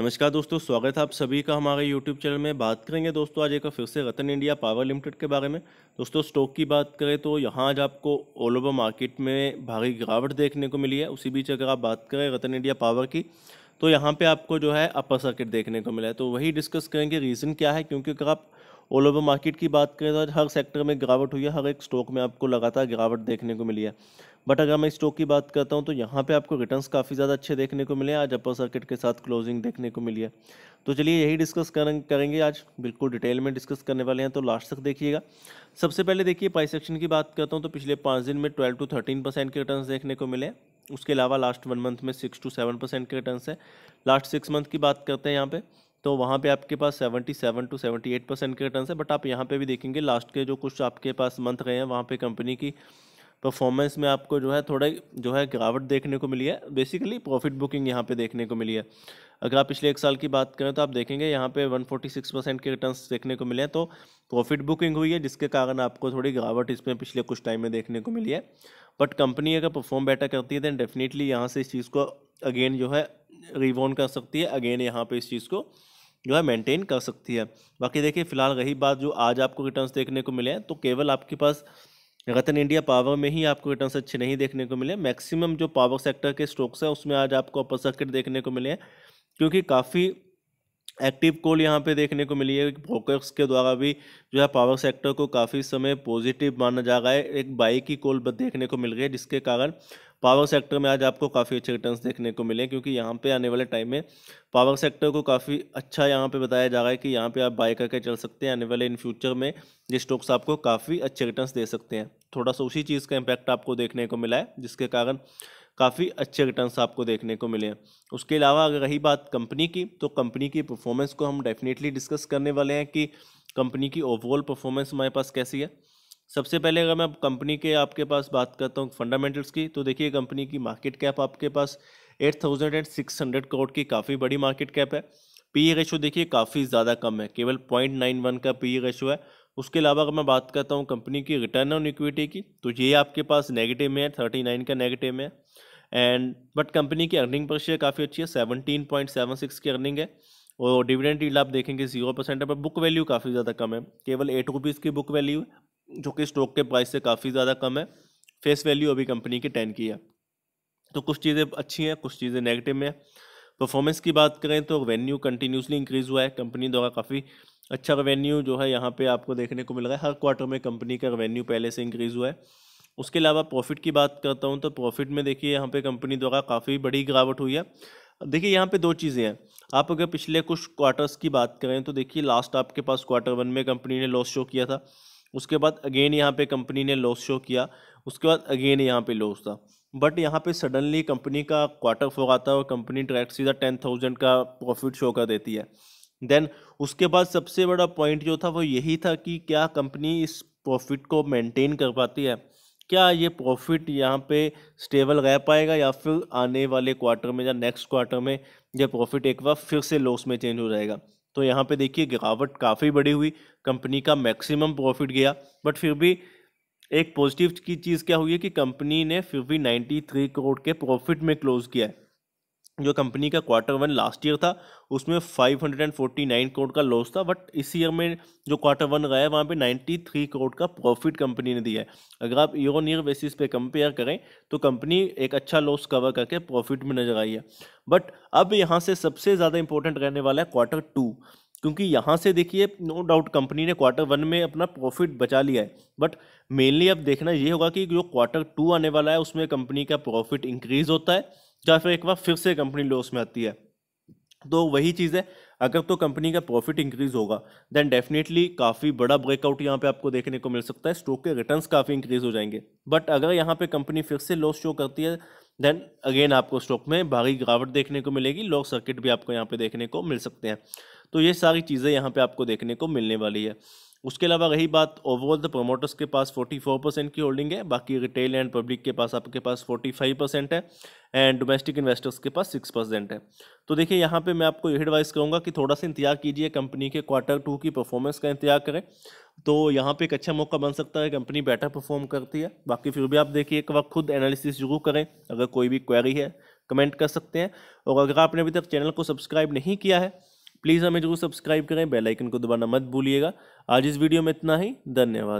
नमस्कार दोस्तों स्वागत है आप सभी का हमारे यूट्यूब चैनल में बात करेंगे दोस्तों आज एक फिर से रतन इंडिया पावर लिमिटेड के बारे में दोस्तों स्टॉक की बात करें तो यहाँ आज आपको ऑल ओवर मार्केट में भारी गिरावट देखने को मिली है उसी बीच अगर आप बात करें रतन इंडिया पावर की तो यहाँ पे आपको जो है अपर सर्किट देखने को मिला है तो वही डिस्कस करेंगे रीज़न क्या है क्योंकि अगर आप ऑल ओवर मार्केट की बात करें तो हर सेक्टर में गिरावट हुई है हर एक स्टॉक में आपको लगातार गिरावट देखने को मिली है बट अगर मैं स्टॉक की बात करता हूँ तो यहाँ पे आपको रिटर्न्स काफ़ी ज़्यादा अच्छे देखने को मिले आज अपर सर्किट के साथ क्लोजिंग देखने को मिली है तो चलिए यही डिस्कस करेंगे आज बिल्कुल डिटेल में डिस्कस करने वाले हैं तो लास्ट तक देखिएगा सबसे पहले देखिए प्राइस एक्शन की बात करता हूँ तो पिछले पाँच दिन में ट्वेल्व टू थर्टीन परसेंट के रिटर्न देखने को मिले उसके अलावा लास्ट वन मंथ में सिक्स टू सेवन परसेंट के रिटर्न है लास्ट सिक्स मंथ की बात करते हैं यहाँ पे तो वहाँ पे आपके पास seventy seven to seventy eight percent के रिटर्न है बट आप यहाँ पे भी देखेंगे लास्ट के जो कुछ आपके पास मंथ गए हैं वहाँ पे कंपनी की परफॉर्मेंस में आपको जो है थोड़ा जो है गिरावट देखने को मिली है बेसिकली प्रॉफिट बुकिंग यहाँ पे देखने को मिली है अगर आप पिछले एक साल की बात करें तो आप देखेंगे यहाँ पे 146 परसेंट के रिटर्न देखने को मिले हैं तो प्रॉफिट बुकिंग हुई है जिसके कारण आपको थोड़ी गिरावट इसमें पिछले कुछ टाइम में देखने को मिली है बट कंपनी अगर परफॉर्म बेटर करती है दैन डेफिनेटली यहाँ से इस चीज़ को अगेन जो है रिवॉन कर सकती है अगेन यहाँ पर इस चीज़ को जो है मेंटेन कर सकती है बाकी देखिए फिलहाल रही बात जो आज आपको रिटर्न्स देखने को मिले हैं तो केवल आपके पास रतन इंडिया पावर में ही आपको रिटर्न अच्छे नहीं देखने को मिले मैक्सिमम जो पावर सेक्टर के स्टॉक्स हैं उसमें आज आपको अपर सर्किट देखने को मिले हैं क्योंकि काफ़ी एक्टिव कॉल यहाँ पे देखने को मिली है ब्रोकर्स के द्वारा भी जो है पावर सेक्टर को काफ़ी समय पॉजिटिव माना जा रहा है एक बाई की कॉल देखने को मिल रही है जिसके कारण पावर सेक्टर में आज आपको काफ़ी अच्छे रिटर्न्स देखने को मिले क्योंकि यहाँ पे आने वाले टाइम में पावर सेक्टर को काफ़ी अच्छा यहाँ पे बताया जा रहा है कि यहाँ पे आप बाय करके चल सकते हैं आने वाले इन फ्यूचर में ये स्टॉक्स आपको काफ़ी अच्छे रिटर्न्स दे सकते हैं थोड़ा सा उसी चीज़ का इम्पैक्ट आपको देखने को मिला है जिसके कारण काफ़ी अच्छे रिटर्न आपको देखने को मिले हैं उसके अलावा अगर रही बात कंपनी की तो कंपनी की परफॉर्मेंस को हम डेफिनेटली डिस्कस करने वाले हैं कि कंपनी की ओवरऑल परफॉर्मेंस हमारे पास कैसी है सबसे पहले अगर मैं कंपनी के आपके पास बात करता हूँ फंडामेंटल्स की तो देखिए कंपनी की मार्केट कैप आपके पास eight thousand and six hundred crore की काफ़ी बड़ी मार्केट कैप है पी रेशो e देखिए काफ़ी ज़्यादा कम है केवल पॉइंट नाइन वन का पी रेशो e है उसके अलावा अगर मैं बात करता हूँ कंपनी की रिटर्न ऑन इक्विटी की तो ये आपके पास नेगेटिव में है थर्टी नाइन का नेगेटिव में है एंड बट कंपनी की अर्निंग पर शेयर काफ़ी अच्छी है सेवनटीन पॉइंट सेवन सिक्स की अर्निंग है और डिविडेंड डील आप देखेंगे जीरो परसेंट है पर बुक वैल्यू काफ़ी ज़्यादा कम है केवल एट रुपीज़ की बुक वैल्यू है जो कि स्टॉक के प्राइस से काफ़ी ज़्यादा कम है फेस वैल्यू अभी कंपनी की टेन की है तो कुछ चीज़ें अच्छी हैं कुछ चीज़ें नेगेटिव में है परफॉर्मेंस की बात करें तो वेन्यू कंटिन्यूसली इंक्रीज़ हुआ है कंपनी द्वारा काफ़ी अच्छा रेवेन्यू जो है यहाँ पे आपको देखने को मिल रहा है हर क्वार्टर में कंपनी का रेवेन्यू पहले से इंक्रीज़ हुआ है उसके अलावा प्रॉफिट की बात करता हूँ तो प्रॉफिट में देखिए यहाँ पे कंपनी द्वारा काफ़ी बड़ी गिरावट हुई है देखिए यहाँ पे दो चीज़ें हैं आप अगर पिछले कुछ क्वार्टर्स की बात करें तो देखिए लास्ट आपके पास क्वार्टर वन में कंपनी ने लॉस शो किया था उसके बाद अगेन यहाँ पे कंपनी ने लॉस शो किया उसके बाद अगेन यहाँ पर लॉस था बट यहाँ पर सडनली कंपनी का क्वार्टर फोर आता है और कंपनी डायरेक्ट सीधा टेन थाउजेंड का प्रॉफिट शो कर देती है देन उसके बाद सबसे बड़ा पॉइंट जो था वो यही था कि क्या कंपनी इस प्रॉफिट को मेंटेन कर पाती है क्या ये प्रॉफिट यहाँ पे स्टेबल रह पाएगा या फिर आने वाले क्वार्टर में या नेक्स्ट क्वार्टर में यह प्रॉफिट एक बार फिर से लॉस में चेंज हो जाएगा तो यहाँ पे देखिए गिरावट काफ़ी बड़ी हुई कंपनी का मैक्सिमम प्रॉफिट गया बट फिर भी एक पॉजिटिव की चीज़ क्या हुई है कि कंपनी ने फिर भी नाइन्टी करोड़ के प्रॉफिट में क्लोज़ किया है जो कंपनी का क्वार्टर वन लास्ट ईयर था उसमें 549 करोड़ का लॉस था बट इस ईयर में जो क्वार्टर वन रहा है वहाँ पे 93 करोड़ का प्रॉफिट कंपनी ने दिया है अगर आप ईयर ऑन ईयर बेसिस पे कंपेयर करें तो कंपनी एक अच्छा लॉस कवर करके प्रॉफिट में नजर आई है बट अब यहाँ से सबसे ज़्यादा इंपॉर्टेंट रहने वाला है क्वार्टर टू क्योंकि यहाँ से देखिए नो डाउट कंपनी ने क्वार्टर वन में अपना प्रॉफिट बचा लिया है बट मेनली अब देखना ये होगा कि जो क्वार्टर टू आने वाला है उसमें कंपनी का प्रॉफिट इंक्रीज़ होता है या फिर एक बार फिर से कंपनी लॉस में आती है तो वही चीज़ है अगर तो कंपनी का प्रॉफिट इंक्रीज होगा देन डेफिनेटली काफ़ी बड़ा ब्रेकआउट यहाँ पे आपको देखने को मिल सकता है स्टॉक के रिटर्न्स काफ़ी इंक्रीज हो जाएंगे बट अगर यहाँ पे कंपनी फिर से लॉस शो करती है देन अगेन आपको स्टॉक में भारी गिरावट देखने को मिलेगी लॉक सर्किट भी आपको यहाँ पे देखने को मिल सकते हैं तो ये सारी चीज़ें यहाँ पे आपको देखने को मिलने वाली है उसके अलावा रही बात ओवरऑल द प्रोमोटर्स के पास 44 परसेंट की होल्डिंग है बाकी रिटेल एंड पब्लिक के पास आपके पास 45 परसेंट है एंड डोमेस्टिक इन्वेस्टर्स के पास 6 परसेंट है तो देखिए यहाँ पे मैं आपको यही एडवाइस करूँगा कि थोड़ा सा इंतजार कीजिए कंपनी के क्वार्टर टू की परफॉर्मेंस का इंतजार करें तो यहाँ पर एक अच्छा मौका बन सकता है कंपनी बेटर परफॉर्म करती है बाकी फिर भी आप देखिए एक वक्त खुद एनालिसिस जरूर करें अगर कोई भी क्वेरी है कमेंट कर सकते हैं और अगर आपने अभी तक चैनल को सब्सक्राइब नहीं किया है प्लीज़ हमें जरूर सब्सक्राइब करें बेल आइकन को दबाना मत भूलिएगा आज इस वीडियो में इतना ही धन्यवाद